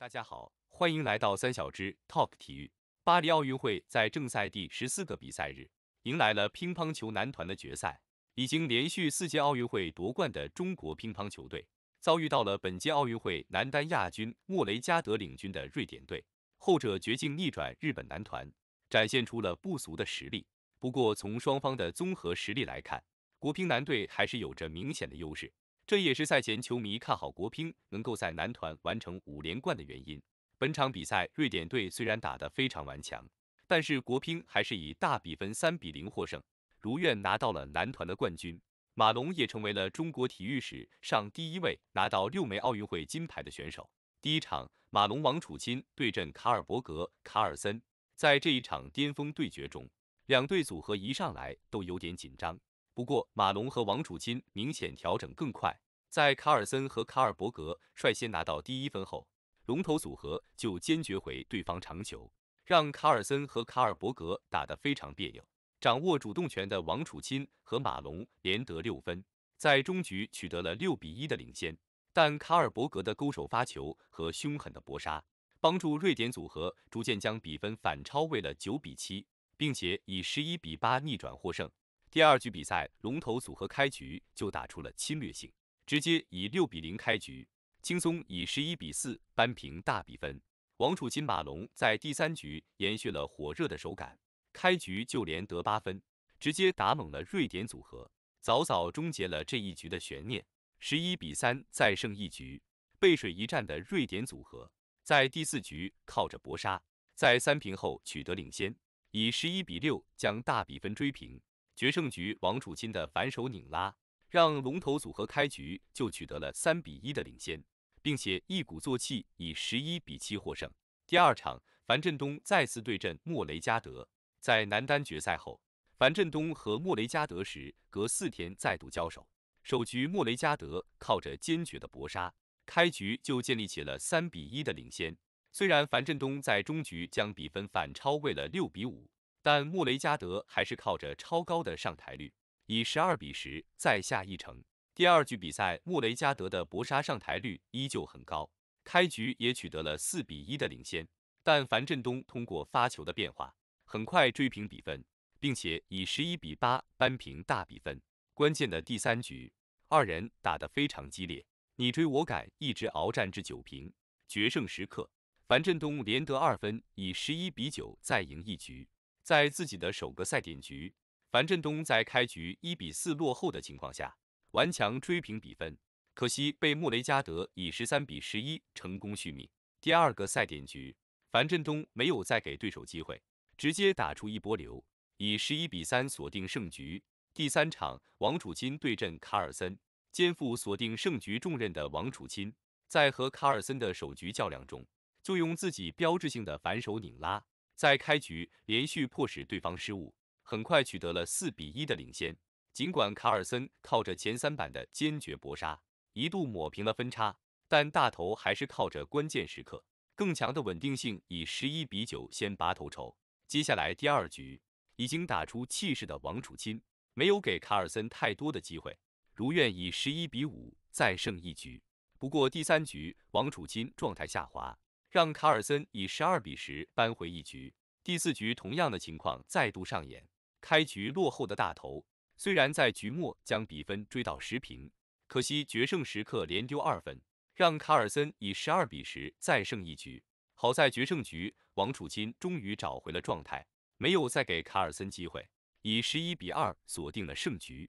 大家好，欢迎来到三小只 Talk 体育。巴黎奥运会，在正赛第十四个比赛日，迎来了乒乓球男团的决赛。已经连续四届奥运会夺冠的中国乒乓球队，遭遇到了本届奥运会男单亚军莫雷加德领军的瑞典队。后者绝境逆转日本男团，展现出了不俗的实力。不过，从双方的综合实力来看，国乒男队还是有着明显的优势。这也是赛前球迷看好国乒能够在男团完成五连冠的原因。本场比赛，瑞典队虽然打得非常顽强，但是国乒还是以大比分三比零获胜，如愿拿到了男团的冠军。马龙也成为了中国体育史上第一位拿到六枚奥运会金牌的选手。第一场，马龙王楚钦对阵卡尔伯格卡尔森，在这一场巅峰对决中，两队组合一上来都有点紧张。不过，马龙和王楚钦明显调整更快。在卡尔森和卡尔伯格率先拿到第一分后，龙头组合就坚决回对方长球，让卡尔森和卡尔伯格打得非常别扭。掌握主动权的王楚钦和马龙连得六分，在中局取得了六比一的领先。但卡尔伯格的勾手发球和凶狠的搏杀，帮助瑞典组合逐渐将比分反超为了九比七，并且以十一比八逆转获胜。第二局比赛，龙头组合开局就打出了侵略性，直接以六比零开局，轻松以十一比四扳平大比分。王楚钦马龙在第三局延续了火热的手感，开局就连得八分，直接打懵了瑞典组合，早早终结了这一局的悬念，十一比三再胜一局。背水一战的瑞典组合在第四局靠着搏杀，在三平后取得领先，以十一比六将大比分追平。决胜局，王楚钦的反手拧拉让龙头组合开局就取得了三比一的领先，并且一鼓作气以十一比七获胜。第二场，樊振东再次对阵莫雷加德。在男单决赛后，樊振东和莫雷加德时隔四天再度交手。首局，莫雷加德靠着坚决的搏杀，开局就建立起了三比一的领先。虽然樊振东在中局将比分反超，为了六比五。但穆雷加德还是靠着超高的上台率，以十二比十再下一城。第二局比赛，穆雷加德的搏杀上台率依旧很高，开局也取得了四比一的领先。但樊振东通过发球的变化，很快追平比分，并且以十一比八扳平大比分。关键的第三局，二人打得非常激烈，你追我赶，一直鏖战至九平。决胜时刻，樊振东连得二分，以十一比九再赢一局。在自己的首个赛点局，樊振东在开局一比四落后的情况下，顽强追平比分，可惜被穆雷加德以十三比十一成功续命。第二个赛点局，樊振东没有再给对手机会，直接打出一波流，以十一比三锁定胜局。第三场，王楚钦对阵卡尔森，肩负锁定胜局重任的王楚钦，在和卡尔森的首局较量中，就用自己标志性的反手拧拉。在开局连续迫使对方失误，很快取得了四比一的领先。尽管卡尔森靠着前三板的坚决搏杀，一度抹平了分差，但大头还是靠着关键时刻更强的稳定性，以十一比九先拔头筹。接下来第二局已经打出气势的王楚钦，没有给卡尔森太多的机会，如愿以十一比五再胜一局。不过第三局王楚钦状态下滑。让卡尔森以十二比十扳回一局。第四局同样的情况再度上演，开局落后的大头虽然在局末将比分追到十平，可惜决胜时刻连丢二分，让卡尔森以十二比十再胜一局。好在决胜局，王楚钦终于找回了状态，没有再给卡尔森机会，以十一比二锁定了胜局。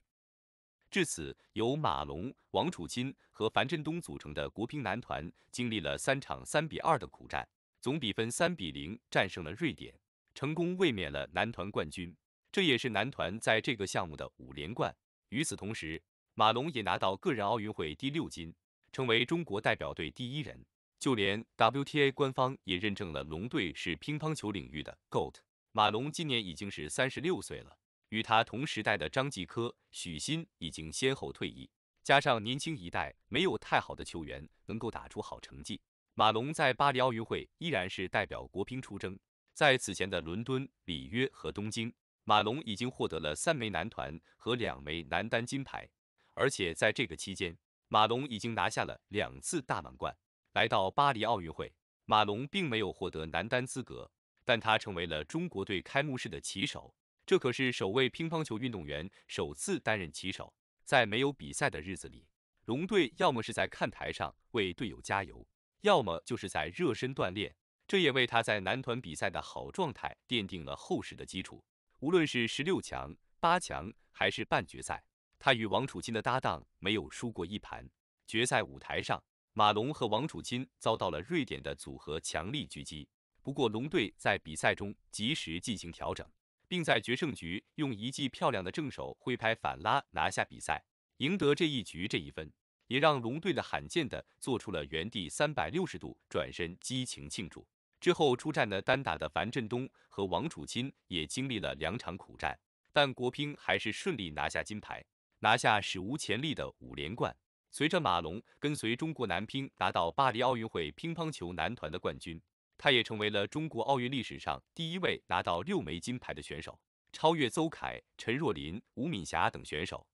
至此，由马龙、王楚钦和樊振东组成的国乒男团经历了三场三比二的苦战，总比分三比零战胜了瑞典，成功卫冕了男团冠军。这也是男团在这个项目的五连冠。与此同时，马龙也拿到个人奥运会第六金，成为中国代表队第一人。就连 WTA 官方也认证了“龙队”是乒乓球领域的 GOAT。马龙今年已经是三十六岁了。与他同时代的张继科、许昕已经先后退役，加上年轻一代没有太好的球员能够打出好成绩，马龙在巴黎奥运会依然是代表国乒出征。在此前的伦敦、里约和东京，马龙已经获得了三枚男团和两枚男单金牌，而且在这个期间，马龙已经拿下了两次大满贯。来到巴黎奥运会，马龙并没有获得男单资格，但他成为了中国队开幕式的旗手。这可是首位乒乓球运动员首次担任旗手。在没有比赛的日子里，龙队要么是在看台上为队友加油，要么就是在热身锻炼。这也为他在男团比赛的好状态奠定了厚实的基础。无论是十六强、八强还是半决赛，他与王楚钦的搭档没有输过一盘。决赛舞台上，马龙和王楚钦遭到了瑞典的组合强力狙击。不过，龙队在比赛中及时进行调整。并在决胜局用一记漂亮的正手挥拍反拉拿下比赛，赢得这一局这一分，也让龙队的罕见的做出了原地三百六十度转身激情庆祝。之后出战的单打的樊振东和王楚钦也经历了两场苦战，但国乒还是顺利拿下金牌，拿下史无前例的五连冠。随着马龙跟随中国男乒拿到巴黎奥运会乒乓球男团的冠军。他也成为了中国奥运历史上第一位拿到六枚金牌的选手，超越邹凯、陈若琳、吴敏霞等选手。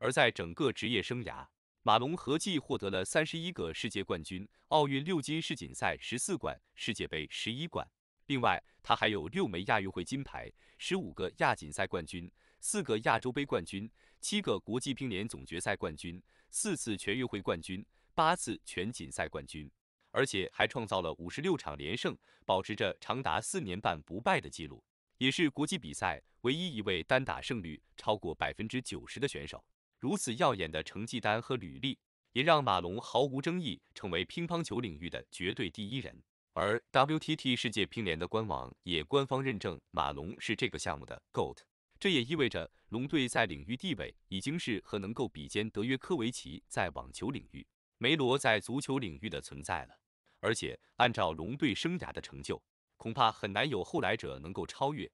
而在整个职业生涯，马龙合计获得了三十一个世界冠军、奥运六金、世锦赛十四冠、世界杯十一冠。另外，他还有六枚亚运会金牌、十五个亚锦赛冠军、四个亚洲杯冠军、七个国际乒联总决赛冠军、四次全运会冠军、八次全锦赛冠军。而且还创造了五十六场连胜，保持着长达四年半不败的记录，也是国际比赛唯一一位单打胜率超过百分之九十的选手。如此耀眼的成绩单和履历，也让马龙毫无争议成为乒乓球领域的绝对第一人。而 WTT 世界乒联的官网也官方认证马龙是这个项目的 GOAT，这也意味着龙队在领域地位已经是和能够比肩德约科维奇在网球领域、梅罗在足球领域的存在了。而且，按照龙队生涯的成就，恐怕很难有后来者能够超越。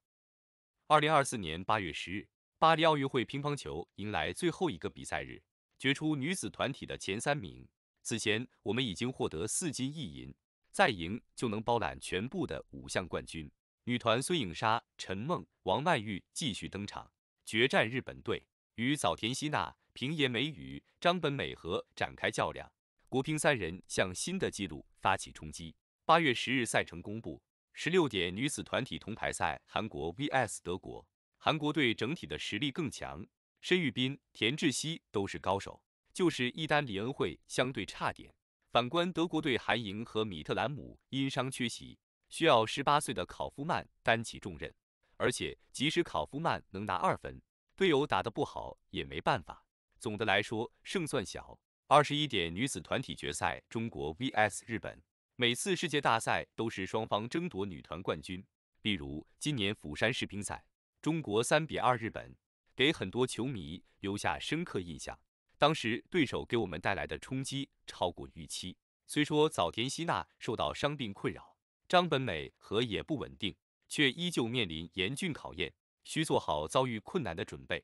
二零二四年八月十日，巴黎奥运会乒乓球迎来最后一个比赛日，决出女子团体的前三名。此前，我们已经获得四金一银，再赢就能包揽全部的五项冠军。女团孙颖莎、陈梦、王曼玉继续登场，决战日本队，与早田希娜、平野美宇、张本美和展开较量。国乒三人向新的纪录发起冲击。八月十日赛程公布，十六点女子团体铜牌赛，韩国 VS 德国。韩国队整体的实力更强，申裕斌、田志希都是高手，就是一丹李恩惠相对差点。反观德国队，韩莹和米特兰姆因伤缺席，需要十八岁的考夫曼担起重任。而且即使考夫曼能拿二分，队友打得不好也没办法。总的来说，胜算小。二十一点女子团体决赛，中国 vs 日本。每次世界大赛都是双方争夺女团冠军。例如，今年釜山世乒赛，中国三比二日本，给很多球迷留下深刻印象。当时对手给我们带来的冲击超过预期。虽说早田希娜受到伤病困扰，张本美和也不稳定，却依旧面临严峻考验，需做好遭遇困难的准备。